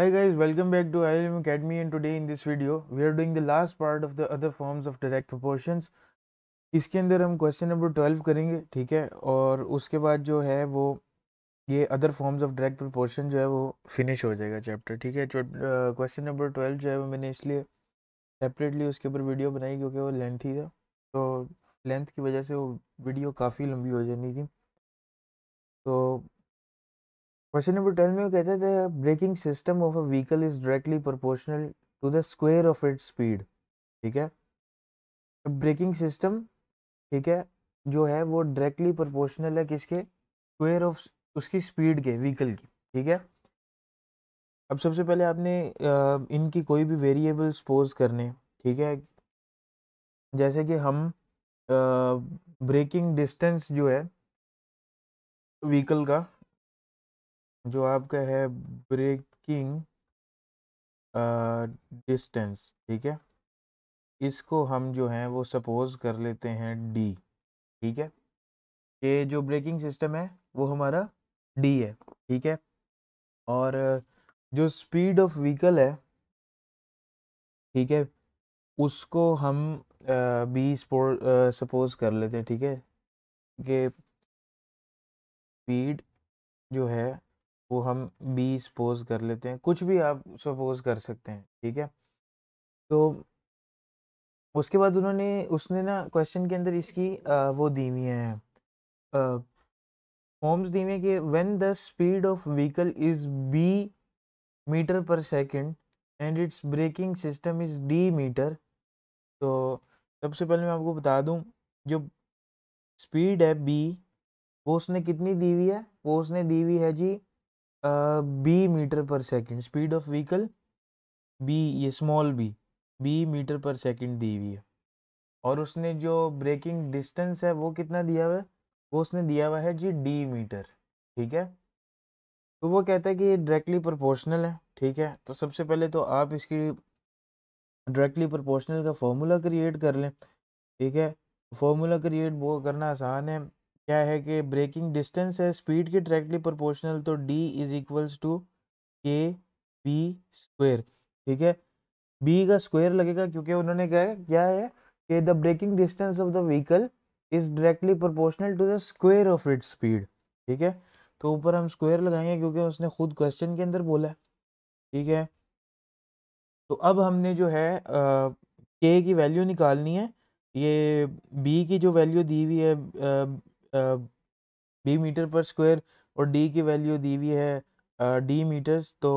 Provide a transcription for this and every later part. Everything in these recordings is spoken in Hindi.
Hi guys, welcome back to ILM Academy and today in this video we are doing the last part of the other forms of direct proportions. इसके अंदर हम क्वेश्चन नंबर ट्वेल्व करेंगे ठीक है और उसके बाद जो है वो ये other forms of direct proportion जो है वो फिनिश हो जाएगा चैप्टर ठीक है क्वेश्चन नंबर ट्वेल्व जो है वो मैंने इसलिए सेपरेटली उसके ऊपर वीडियो बनाई क्योंकि वो लेंथ ही था तो लेंथ की वजह से वो वीडियो काफ़ी लंबी हो जानी थी तो क्वेश्चन नंबर ट्वेल्व में वो कहते थे braking system of a vehicle is directly proportional to the square of its speed ठीक है ब्रेकिंग तो सिस्टम ठीक है जो है वो डायरेक्टली प्रोपोर्शनल है किसके स्क्वायर ऑफ उसकी स्पीड के व्हीकल की ठीक है अब सबसे पहले आपने इनकी कोई भी वेरिएबल्स पोज करने ठीक है जैसे कि हम ब्रेकिंग डिस्टेंस जो है व्हीकल का जो आपका है ब्रेकिंग डिस्टेंस ठीक है इसको हम जो हैं वो सपोज कर लेते हैं डी ठीक है ये जो ब्रेकिंग सिस्टम है वो हमारा डी है ठीक है और जो स्पीड ऑफ व्हीकल है ठीक है उसको हम बी सपोज कर लेते हैं ठीक है कि स्पीड जो है वो हम बी सपोज कर लेते हैं कुछ भी आप सपोज कर सकते हैं ठीक है तो उसके बाद उन्होंने उसने ना क्वेश्चन के अंदर इसकी आ, वो दी हुई है फॉर्म्स दी हुई है कि when the speed of vehicle is B metre per second and its braking system is D metre तो सबसे पहले मैं आपको बता दूं जो स्पीड है बी वो उसने कितनी दी हुई है वो उसने दी हुई है G B metre per second speed of vehicle B ये small B B metre per second दी हुई है और उसने जो ब्रेकिंग डिस्टेंस है वो कितना दिया हुआ है वो उसने दिया हुआ है जी डी मीटर ठीक है तो वो कहता है कि ये डायरेक्टली प्रोपोर्शनल है ठीक है तो सबसे पहले तो आप इसकी डायरेक्टली प्रोपोर्शनल का फॉर्मूला क्रिएट कर लें ठीक है फॉर्मूला क्रिएट वो करना आसान है क्या है कि ब्रेकिंग डिस्टेंस है स्पीड के डायरेक्टली प्रोपोर्शनल तो D is equals to K B square ठीक है बी का स्क्वेयर लगेगा क्योंकि उन्होंने क्या है क्या है कि the braking distance of the vehicle is directly proportional to the square of it speed ठीक है तो ऊपर हम स्क्वेयर लगाएंगे क्योंकि उसने खुद क्वेश्चन के अंदर बोला है ठीक है तो अब हमने जो है के की वैल्यू निकालनी है ये बी की जो वैल्यू दी हुई है बी मीटर पर स्क्वायर और डी की वैल्यू दी हुई है डी मीटर्स तो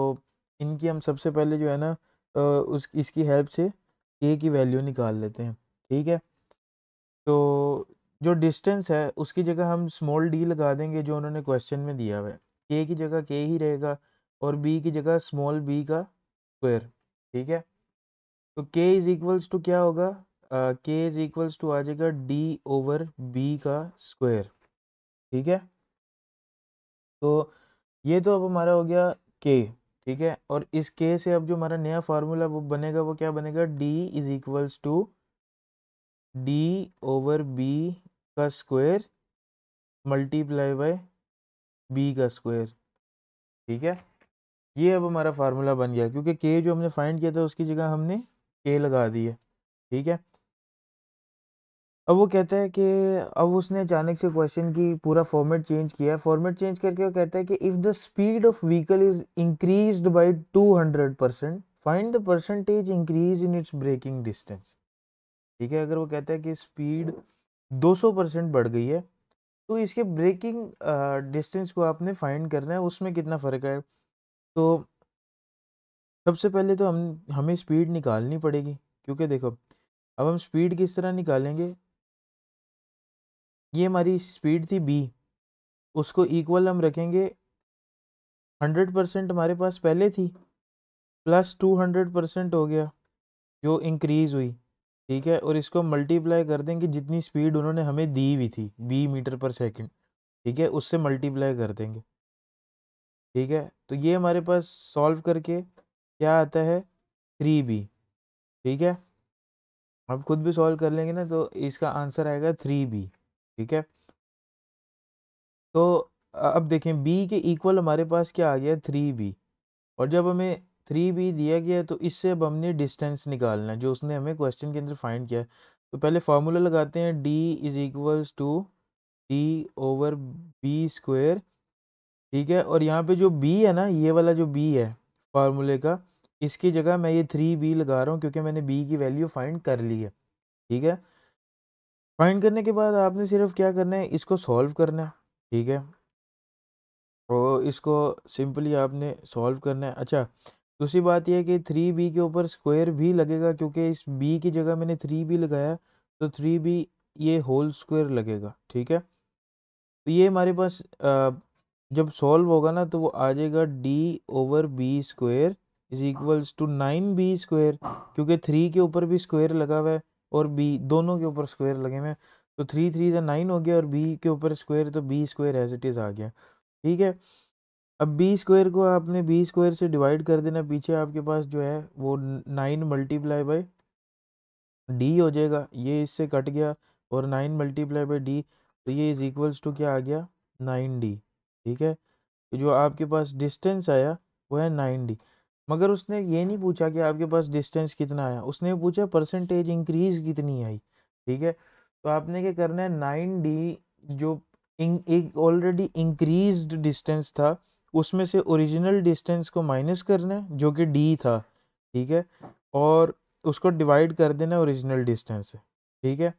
इनकी हम सबसे पहले जो है ना उस इसकी हेल्प से ए की वैल्यू निकाल लेते हैं ठीक है तो जो डिस्टेंस है उसकी जगह हम स्मॉल डी लगा देंगे जो उन्होंने क्वेश्चन में दिया हुआ है के की जगह के ही रहेगा और बी की जगह स्मॉल बी का स्क्वायर ठीक है तो के इज़ इक्वल्स टू क्या होगा के इज इक्वल्स टू आ जाएगा डी ओवर बी का स्क्वायर ठीक है तो ये तो अब हमारा हो गया के ठीक है और इस के से अब जो हमारा नया फार्मूला वो बनेगा वो क्या बनेगा D is equals to D over B का स्क्वायर मल्टीप्लाई बाय बी का स्क्वायर ठीक है ये अब हमारा फार्मूला बन गया क्योंकि के जो हमने फाइंड किया था उसकी जगह हमने के लगा दी है ठीक है अब वो कहता है कि अब उसने अचानक से क्वेश्चन की पूरा फॉर्मेट चेंज किया है फॉर्मेट चेंज करके वो कहता है कि if the speed of vehicle is increase by 200 percent find the percentage increase in its braking distance ठीक है अगर वो कहता है कि स्पीड 200 परसेंट बढ़ गई है तो इसके ब्रेकिंग डिस्टेंस को आपने फाइंड करना है उसमें कितना फ़र्क है तो सबसे पहले तो हम हमें स्पीड निकालनी पड़ेगी क्योंकि देखो अब हम स्पीड किस तरह निकालेंगे ये हमारी स्पीड थी बी उसको इक्वल हम रखेंगे हंड्रेड परसेंट हमारे पास पहले थी प्लस टू हंड्रेड परसेंट हो गया जो इंक्रीज़ हुई ठीक है और इसको मल्टीप्लाई कर देंगे जितनी स्पीड उन्होंने हमें दी हुई थी बी मीटर पर सेकंड ठीक है उससे मल्टीप्लाई कर देंगे ठीक है तो ये हमारे पास सॉल्व करके क्या आता है थ्री बी ठीक है आप खुद भी सॉल्व कर लेंगे ना तो इसका आंसर आएगा थ्री बी ठीक है तो अब देखें बी के इक्वल हमारे पास क्या आ गया थ्री बी और जब हमें थ्री बी दिया गया है तो इससे अब हमने डिस्टेंस निकालना है जो उसने हमें क्वेश्चन के अंदर फाइंड किया है तो पहले फार्मूला लगाते हैं D is equals to D over B square ठीक है और यहाँ पे जो बी है ना ये वाला जो बी है फार्मूले का इसकी जगह मैं ये थ्री बी लगा रहा हूँ क्योंकि मैंने बी की वैल्यू फाइंड कर ली है ठीक है फाइंड करने के बाद आपने सिर्फ क्या करना है इसको सॉल्व करना है ठीक है और इसको सिंपली आपने सॉल्व करना है अच्छा दूसरी बात यह है कि थ्री बी के ऊपर स्क्वायर भी लगेगा क्योंकि इस बी की जगह मैंने थ्री बी लगाया तो थ्री बी ये होल स्क्वायर लगेगा ठीक है तो ये हमारे पास जब सॉल्व होगा ना तो वो आ जाएगा D over B square is equals to nine B square क्योंकि थ्री के ऊपर भी स्क्वायर लगा हुआ है और बी दोनों के ऊपर स्क्वायर लगे हुए हैं तो थ्री थ्री तो नाइन हो गया और बी के ऊपर स्क्वायर तो B square as it is आ गया ठीक है अब बी स्क्वायर को आपने बी स्क्वायर से डिवाइड कर देना पीछे आपके पास जो है वो नाइन मल्टीप्लाई बाई डी हो जाएगा ये इससे कट गया और नाइन मल्टीप्लाई बाई डी तो ये इज़ इक्वल्स टू क्या आ गया नाइन डी ठीक है जो आपके पास डिस्टेंस आया वो है नाइन डी मगर उसने ये नहीं पूछा कि आपके पास डिस्टेंस कितना आया उसने पूछा परसेंटेज इंक्रीज कितनी आई ठीक है तो आपने क्या करना है नाइन डी जो एक ऑलरेडी इंक्रीज डिस्टेंस था उसमें से ओरिजिनल डिस्टेंस को माइनस करना है जो कि डी था ठीक है और उसको डिवाइड कर देना ओरिजिनल डिस्टेंस से ठीक है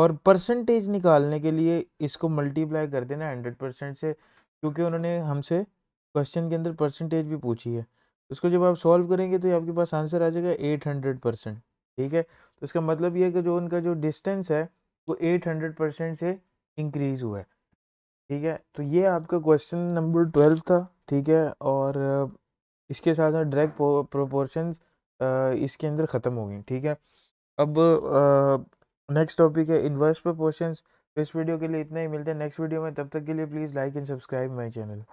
और परसेंटेज निकालने के लिए इसको मल्टीप्लाई कर देना हंड्रेड परसेंट से क्योंकि उन्होंने हमसे क्वेश्चन के अंदर परसेंटेज भी पूछी है उसको जब आप सॉल्व करेंगे तो आपके पास आंसर आ जाएगा एट हंड्रेड परसेंट ठीक है तो इसका मतलब ये है कि जो उनका जो डिस्टेंस है वो एट हंड्रेड परसेंट से इंक्रीज़ हुआ है ठीक है तो ये आपका क्वेश्चन नंबर ट्वेल्व था ठीक है और इसके साथ साथ ड्रैग प्रोपोर्शन इसके अंदर ख़त्म हो गई ठीक है अब नेक्स्ट टॉपिक है इन्वर्स प्रोपोर्शन इस वीडियो के लिए इतना ही मिलते हैं नेक्स्ट वीडियो में तब तक के लिए please like and subscribe my channel